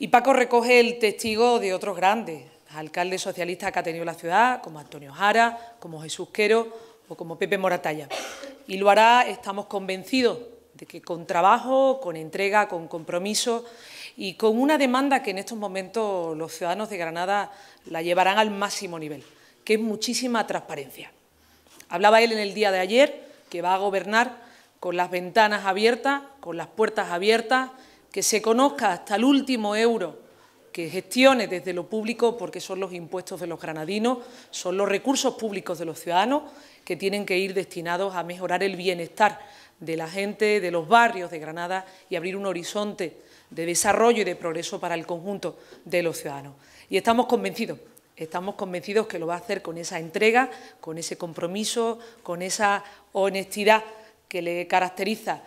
Y Paco recoge el testigo de otros grandes, alcaldes socialistas que ha tenido la ciudad, como Antonio Jara, como Jesús Quero o como Pepe Moratalla. Y lo hará, estamos convencidos, de que con trabajo, con entrega, con compromiso y con una demanda que en estos momentos los ciudadanos de Granada la llevarán al máximo nivel, que es muchísima transparencia. Hablaba él en el día de ayer que va a gobernar con las ventanas abiertas, con las puertas abiertas que se conozca hasta el último euro que gestione desde lo público, porque son los impuestos de los granadinos, son los recursos públicos de los ciudadanos que tienen que ir destinados a mejorar el bienestar de la gente, de los barrios de Granada y abrir un horizonte de desarrollo y de progreso para el conjunto de los ciudadanos. Y estamos convencidos, estamos convencidos que lo va a hacer con esa entrega, con ese compromiso, con esa honestidad que le caracteriza